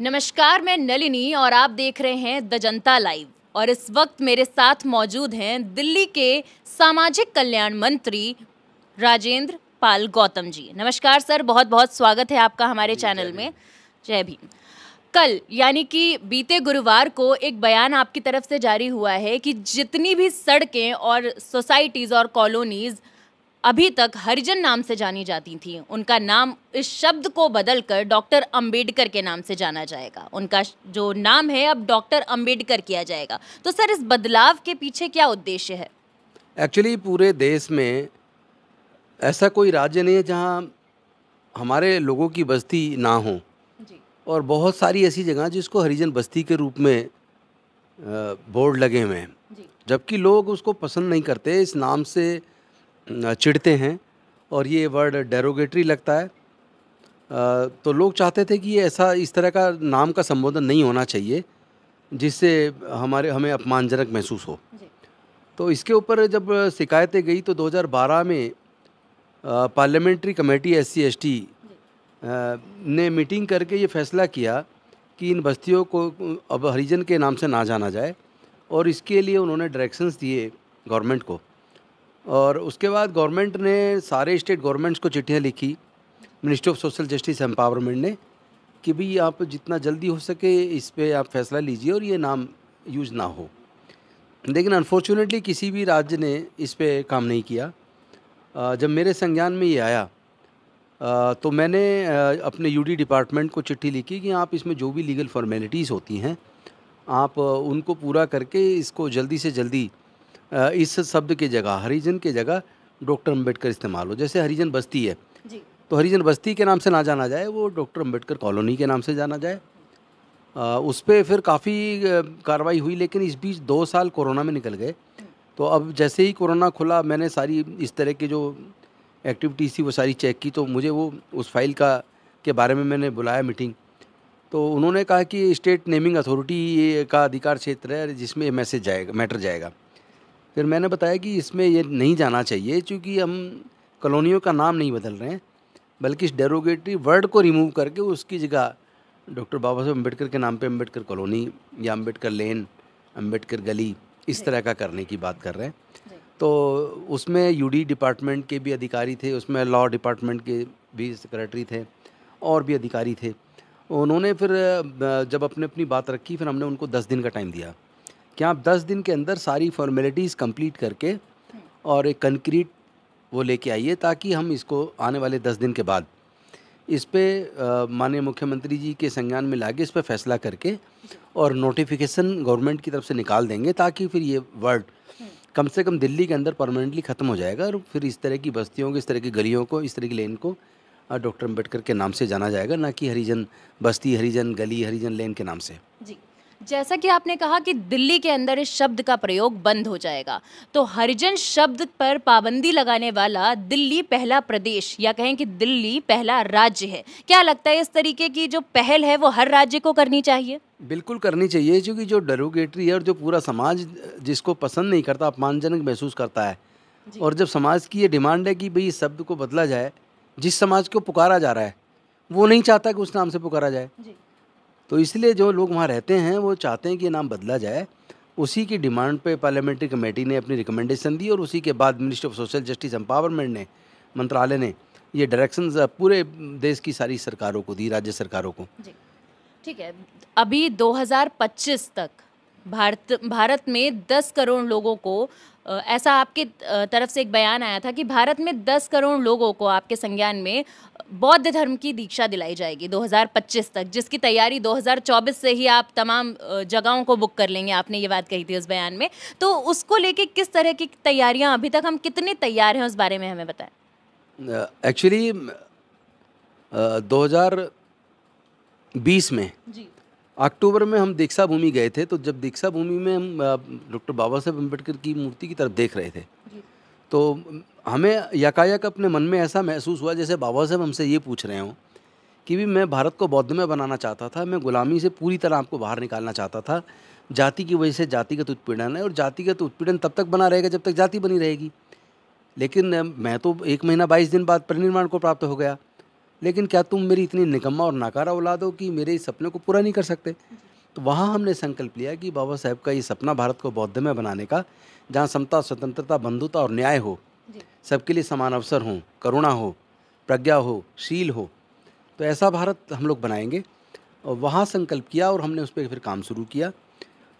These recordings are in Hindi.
नमस्कार मैं नलिनी और आप देख रहे हैं द जनता लाइव और इस वक्त मेरे साथ मौजूद हैं दिल्ली के सामाजिक कल्याण मंत्री राजेंद्र पाल गौतम जी नमस्कार सर बहुत बहुत स्वागत है आपका हमारे चैनल में जय भीम कल यानी कि बीते गुरुवार को एक बयान आपकी तरफ से जारी हुआ है कि जितनी भी सड़कें और सोसाइटीज़ और कॉलोनीज़ अभी तक हरिजन नाम से जानी जाती थी उनका नाम इस शब्द को बदलकर डॉक्टर अंबेडकर के नाम से जाना जाएगा उनका जो नाम है अब डॉक्टर अंबेडकर किया जाएगा तो सर इस बदलाव के पीछे क्या उद्देश्य है एक्चुअली पूरे देश में ऐसा कोई राज्य नहीं है जहाँ हमारे लोगों की बस्ती ना हो और बहुत सारी ऐसी जगह जिसको हरिजन बस्ती के रूप में बोर्ड लगे हुए हैं जबकि लोग उसको पसंद नहीं करते इस नाम से चिढ़ते हैं और ये वर्ड डेरोगेटरी लगता है तो लोग चाहते थे कि ये ऐसा इस तरह का नाम का संबोधन नहीं होना चाहिए जिससे हमारे हमें अपमानजनक महसूस हो तो इसके ऊपर जब शिकायतें गई तो 2012 में पार्लियामेंट्री कमेटी एस सी ने मीटिंग करके ये फैसला किया कि इन बस्तियों को अब हरिजन के नाम से ना जाना जाए और इसके लिए उन्होंने डायरेक्शंस दिए गवर्नमेंट को और उसके बाद गवर्नमेंट ने सारे स्टेट गवर्नमेंट्स को चिट्ठियाँ लिखी ministry of social justice empowerment ने कि भई आप जितना जल्दी हो सके इस पर आप फैसला लीजिए और ये नाम यूज़ ना हो लेकिन अनफॉर्चुनेटली किसी भी राज्य ने इस पर काम नहीं किया जब मेरे संज्ञान में ये आया तो मैंने अपने यूडी डिपार्टमेंट को चिट्ठी लिखी कि आप इसमें जो भी लीगल फॉर्मेलिटीज़ होती हैं आप उनको पूरा करके इसको जल्दी से जल्दी इस शब्द की जगह हरिजन की जगह डॉक्टर अम्बेडकर इस्तेमाल हो जैसे हरिजन बस्ती है तो हरिजन बस्ती के नाम से ना जाना जाए वो डॉक्टर अम्बेडकर कॉलोनी के नाम से जाना जाए आ, उस पर फिर काफ़ी कार्रवाई हुई लेकिन इस बीच दो साल कोरोना में निकल गए तो अब जैसे ही कोरोना खुला मैंने सारी इस तरह की जो एक्टिविटीज़ थी वो सारी चेक की तो मुझे वो उस फाइल का के बारे में मैंने बुलाया मीटिंग तो उन्होंने कहा कि स्टेट नेमिंग अथॉरिटी का अधिकार क्षेत्र है जिसमें मैसेज जाएगा मैटर जाएगा फिर मैंने बताया कि इसमें ये नहीं जाना चाहिए क्योंकि हम कॉलोनियों का नाम नहीं बदल रहे हैं बल्कि इस डेरोगेटरी वर्ड को रिमूव करके उसकी जगह डॉक्टर बाबा साहब अम्बेडकर के नाम पे अम्बेडकर कॉलोनी या अम्बेडकर लेन अम्बेडकर गली इस तरह का करने की बात कर रहे हैं तो उसमें यूडी डिपार्टमेंट के भी अधिकारी थे उसमें लॉ डिपार्टमेंट के भी सेक्रेटरी थे और भी अधिकारी थे उन्होंने फिर जब अपने अपनी बात रखी फिर हमने उनको दस दिन का टाइम दिया कि आप दस दिन के अंदर सारी फॉर्मेलिटीज़ कंप्लीट करके और एक कंक्रीट वो लेके आइए ताकि हम इसको आने वाले दस दिन के बाद इस पर माननीय मुख्यमंत्री जी के संज्ञान में लाके इस पर फैसला करके और नोटिफिकेशन गवर्नमेंट की तरफ से निकाल देंगे ताकि फिर ये वर्ड कम से कम दिल्ली के अंदर परमानेंटली ख़त्म हो जाएगा और फिर इस तरह की बस्तियों को इस तरह की गलियों को इस तरह की लेन को डॉक्टर अम्बेडकर के नाम से जाना जाएगा ना कि हरिजन बस्ती हरिजन गली हरिजन लेन के नाम से जी जैसा कि आपने कहा कि दिल्ली के अंदर इस शब्द का प्रयोग बंद हो जाएगा तो हरिजन शब्द पर पाबंदी लगाने वाला दिल्ली पहला प्रदेश या कहें कि दिल्ली पहला राज्य है क्या लगता है इस तरीके की जो पहल है वो हर राज्य को करनी चाहिए बिल्कुल करनी चाहिए क्योंकि जो डेरोगेटरी है और जो पूरा समाज जिसको पसंद नहीं करता अपमानजनक महसूस करता है और जब समाज की ये डिमांड है कि भाई इस शब्द को बदला जाए जिस समाज को पुकारा जा रहा है वो नहीं चाहता कि उस नाम से पुकारा जाए तो इसलिए जो लोग वहाँ रहते हैं वो चाहते हैं कि नाम बदला जाए उसी की डिमांड पे पार्लियामेंट्री कमेटी ने अपनी रिकमेंडेशन दी और उसी के बाद ministry of social justice empowerment ने मंत्रालय ने ये डायरेक्शंस पूरे देश की सारी सरकारों को दी राज्य सरकारों को ठीक है अभी 2025 तक भारत भारत में 10 करोड़ लोगों को ऐसा आपके तरफ से एक बयान आया था कि भारत में 10 करोड़ लोगों को आपके संज्ञान में बौद्ध धर्म की दीक्षा दिलाई जाएगी 2025 तक जिसकी तैयारी 2024 से ही आप तमाम जगहों को बुक कर लेंगे आपने ये बात कही थी उस बयान में तो उसको लेके किस तरह की तैयारियां अभी तक हम कितने तैयार हैं उस बारे में हमें बताएं एक्चुअली uh, बीस में जी अक्टूबर में हम दीक्षा भूमि गए थे तो जब दीक्षा भूमि में हम डॉक्टर बाबा साहेब अम्बेडकर की मूर्ति की तरफ देख रहे थे तो हमें यकायक अपने मन में ऐसा महसूस हुआ जैसे बाबा साहब हमसे ये पूछ रहे हों कि भी मैं भारत को बौद्ध में बनाना चाहता था मैं गुलामी से पूरी तरह आपको बाहर निकालना चाहता था जाति की वजह से जातिगत उत्पीड़न है और जातिगत उत्पीड़न तब तक बना रहेगा जब तक जाति बनी रहेगी लेकिन मैं तो एक महीना बाईस दिन बाद परिनिर्माण को प्राप्त हो गया लेकिन क्या तुम मेरी इतनी निकम्मा और नाकारा औलाद हो कि मेरे इस सपने को पूरा नहीं कर सकते तो वहाँ हमने संकल्प लिया कि बाबा साहेब का ये सपना भारत को बौद्ध में बनाने का जहाँ समता स्वतंत्रता बंधुता और न्याय हो सबके लिए समान अवसर हों करुणा हो प्रज्ञा हो शील हो तो ऐसा भारत हम लोग बनाएंगे और वहाँ संकल्प किया और हमने उस पर फिर काम शुरू किया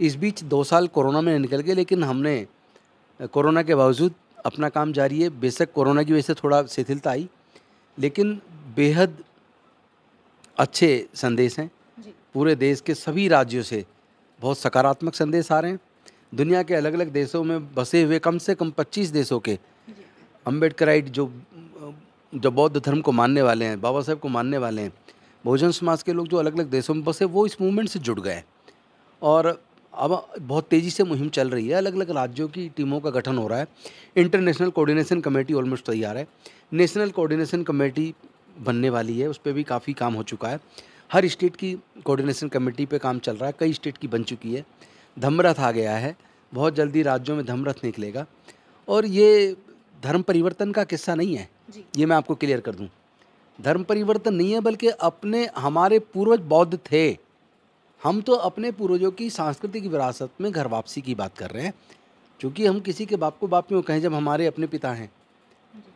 इस बीच दो साल कोरोना में निकल गए लेकिन हमने कोरोना के बावजूद अपना काम जारी है बेशक कोरोना की वजह से थोड़ा शिथिलता आई लेकिन बेहद अच्छे संदेश हैं पूरे देश के सभी राज्यों से बहुत सकारात्मक संदेश आ रहे हैं दुनिया के अलग अलग देशों में बसे हुए कम से कम 25 देशों के अम्बेडकराइट जो जो बौद्ध धर्म को मानने वाले हैं बाबा साहेब को मानने वाले हैं बहुजन समाज के लोग जो अलग अलग देशों में बसे वो इस मूवमेंट से जुड़ गए और अब बहुत तेज़ी से मुहिम चल रही है अलग अलग राज्यों की टीमों का गठन हो रहा है इंटरनेशनल कोऑर्डिनेशन कमेटी ऑलमोस्ट तैयार है नेशनल कोऑर्डिनेशन कमेटी बनने वाली है उस पर भी काफ़ी काम हो चुका है हर स्टेट की कोऑर्डिनेशन कमेटी पे काम चल रहा है कई स्टेट की बन चुकी है धमरथ आ गया है बहुत जल्दी राज्यों में धमरथ निकलेगा और ये धर्म परिवर्तन का किस्सा नहीं है ये मैं आपको क्लियर कर दूँ धर्म परिवर्तन नहीं है बल्कि अपने हमारे पूर्वज बौद्ध थे हम तो अपने पूर्वजों की सांस्कृतिक विरासत में घर वापसी की बात कर रहे हैं क्योंकि हम किसी के बाप को बाप क्यों कहें जब हमारे अपने पिता हैं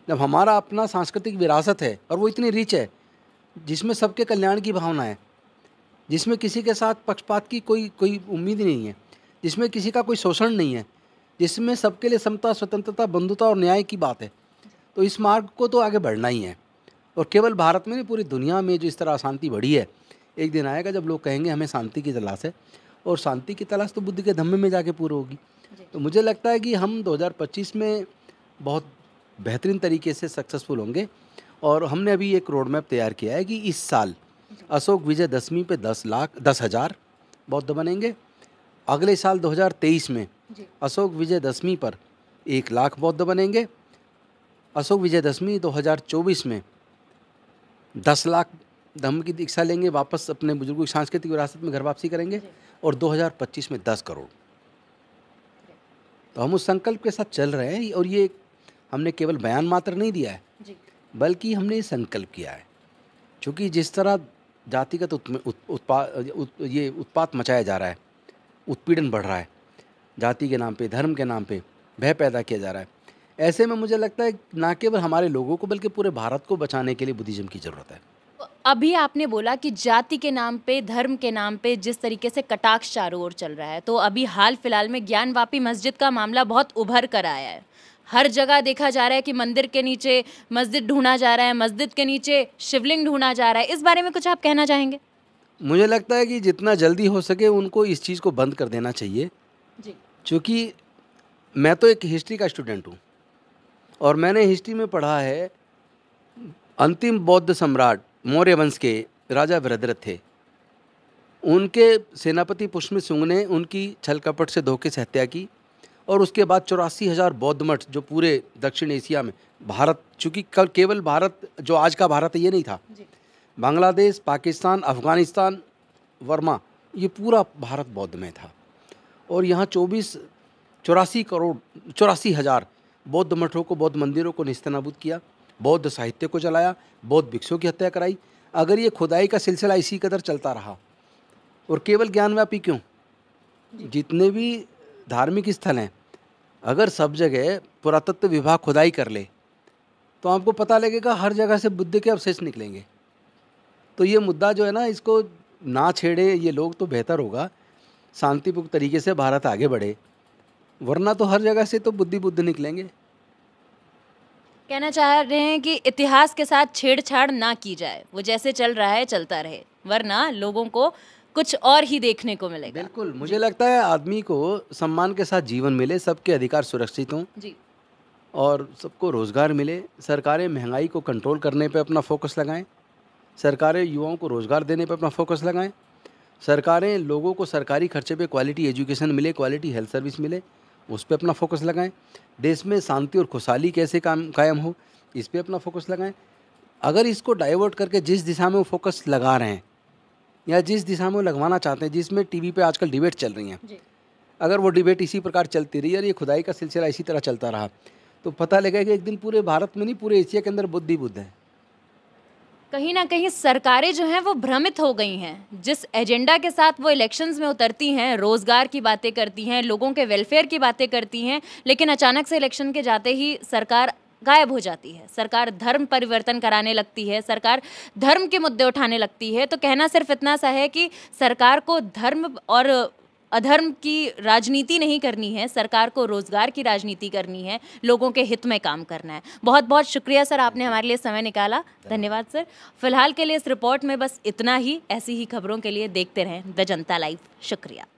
जब हमारा अपना सांस्कृतिक विरासत है और वो इतनी रिच है जिसमें सबके कल्याण की भावना है जिसमें किसी के साथ पक्षपात की कोई कोई उम्मीद नहीं है जिसमें किसी का कोई शोषण नहीं है जिसमें सबके लिए समता स्वतंत्रता बंधुता और न्याय की बात है तो इस मार्ग को तो आगे बढ़ना ही है और केवल भारत में नहीं पूरी दुनिया में जो इस तरह अशांति बढ़ी है एक दिन आएगा जब लोग कहेंगे हमें शांति की तलाश है और शांति की तलाश तो बुद्ध के धम्मे में जाके पूरी होगी तो मुझे लगता है कि हम 2025 में बहुत बेहतरीन तरीके से सक्सेसफुल होंगे और हमने अभी एक रोड मैप तैयार किया है कि इस साल अशोक विजय दशमी पे दस लाख दस हज़ार बौद्ध बनेंगे अगले साल 2023 में अशोक विजय दशमी पर एक लाख बौद्ध बनेंगे अशोक विजय दशमी 2024 में दस लाख धम्म की दीक्षा लेंगे वापस अपने बुजुर्गों की सांस्कृतिक विरासत में घर वापसी करेंगे और 2025 में दस करोड़ तो हम उस संकल्प के साथ चल रहे हैं और ये हमने केवल बयान मात्र नहीं दिया है बल्कि हमने ये संकल्प किया है क्योंकि जिस तरह जातिगत उत्पाद उत, ये उत्पात मचाया जा रहा है उत्पीड़न बढ़ रहा है जाति के नाम पे धर्म के नाम पे भय पैदा किया जा रहा है ऐसे में मुझे लगता है ना केवल हमारे लोगों को बल्कि पूरे भारत को बचाने के लिए बुद्धिज़्म की ज़रूरत है तो अभी आपने बोला कि जाति के नाम पे धर्म के नाम पे जिस तरीके से कटाक्ष चारों ओर चल रहा है तो अभी हाल फिलहाल में ज्ञानवापी मस्जिद का मामला बहुत उभर कर आया है हर जगह देखा जा रहा है कि मंदिर के नीचे मस्जिद ढूंढा जा रहा है मस्जिद के नीचे शिवलिंग ढूंढा जा रहा है इस बारे में कुछ आप कहना चाहेंगे मुझे लगता है कि जितना जल्दी हो सके उनको इस चीज़ को बंद कर देना चाहिए जी चूँकि मैं तो एक हिस्ट्री का स्टूडेंट हूँ और मैंने हिस्ट्री में पढ़ा है अंतिम बौद्ध सम्राट मौर्य वंश के राजा वृद्रथ थे उनके सेनापति पुष्प सिंह ने उनकी छल कपट से धोखे से हत्या की और उसके बाद चौरासी हज़ार बौद्ध मठ जो पूरे दक्षिण एशिया में भारत चूँकि कल केवल भारत जो आज का भारत है ये नहीं था बांग्लादेश पाकिस्तान अफ़गानिस्तान वर्मा ये पूरा भारत बौद्ध में था और यहाँ चौबीस चौरासी करोड़ चौरासी हज़ार बौद्ध मठों को बौद्ध मंदिरों को निस्तनाबूद किया बौद्ध साहित्य को चलाया बौद्ध भिक्षुओं की हत्या कराई अगर ये खुदाई का सिलसिला इसी कदर चलता रहा और केवल ज्ञानव्यापी क्यों जितने भी धार्मिक स्थल हैं अगर सब जगह पुरातत्व विभाग खुदाई कर ले तो आपको पता लगेगा हर जगह से बुद्ध के अवशेष निकलेंगे तो ये मुद्दा जो है ना इसको ना छेड़े ये लोग तो बेहतर होगा शांतिपूर्ण तरीके से भारत आगे बढ़े वरना तो हर जगह से तो बुद्धि बुद्ध निकलेंगे कहना चाह रहे हैं कि इतिहास के साथ छेड़छाड़ ना की जाए वो जैसे चल रहा है चलता रहे वरना लोगों को कुछ और ही देखने को मिलेगा बिल्कुल मुझे लगता है आदमी को सम्मान के साथ जीवन मिले सबके अधिकार सुरक्षित हों जी और सबको रोज़गार मिले सरकारें महंगाई को कंट्रोल करने पर अपना फोकस लगाएं सरकारें युवाओं को रोज़गार देने पर अपना फोकस लगाएं सरकारें लोगों को सरकारी खर्चे पे क्वालिटी एजुकेशन मिले क्वालिटी हेल्थ सर्विस मिले उस पर अपना फोकस लगाएं देश में शांति और खुशहाली कैसे काम कायम हो इस पर अपना फोकस लगाएं अगर इसको डाइवर्ट करके जिस दिशा में वो फोकस लगा रहे हैं या जिस दिशा में वो लगवाना चाहते हैं जिसमें टीवी पे आजकल डिबेट चल रही हैं अगर वो डिबेट इसी प्रकार चलती रही और ये खुदाई का सिलसिला इसी तरह चलता रहा तो पता लगेगा कि एक दिन पूरे भारत में नहीं पूरे एशिया के अंदर बुद्ध ही बुद्ध है कहीं ना कहीं सरकारें जो हैं वो भ्रमित हो गई हैं जिस एजेंडा के साथ वो इलेक्शंस में उतरती हैं रोज़गार की बातें करती हैं लोगों के वेलफेयर की बातें करती हैं लेकिन अचानक से इलेक्शन के जाते ही सरकार गायब हो जाती है सरकार धर्म परिवर्तन कराने लगती है सरकार धर्म के मुद्दे उठाने लगती है तो कहना सिर्फ इतना सा है कि सरकार को धर्म और अधर्म की राजनीति नहीं करनी है सरकार को रोज़गार की राजनीति करनी है लोगों के हित में काम करना है बहुत बहुत शुक्रिया सर आपने हमारे लिए समय निकाला धन्यवाद सर फिलहाल के लिए इस रिपोर्ट में बस इतना ही ऐसी ही खबरों के लिए देखते रहें द जनता लाइव शुक्रिया